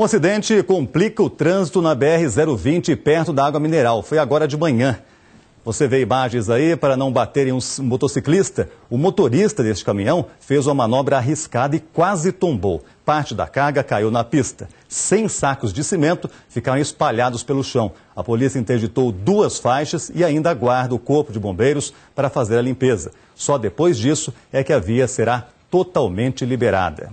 Um acidente complica o trânsito na BR-020, perto da água mineral. Foi agora de manhã. Você vê imagens aí, para não baterem um motociclista, o motorista deste caminhão fez uma manobra arriscada e quase tombou. Parte da carga caiu na pista. Cem sacos de cimento ficaram espalhados pelo chão. A polícia interditou duas faixas e ainda aguarda o corpo de bombeiros para fazer a limpeza. Só depois disso é que a via será totalmente liberada.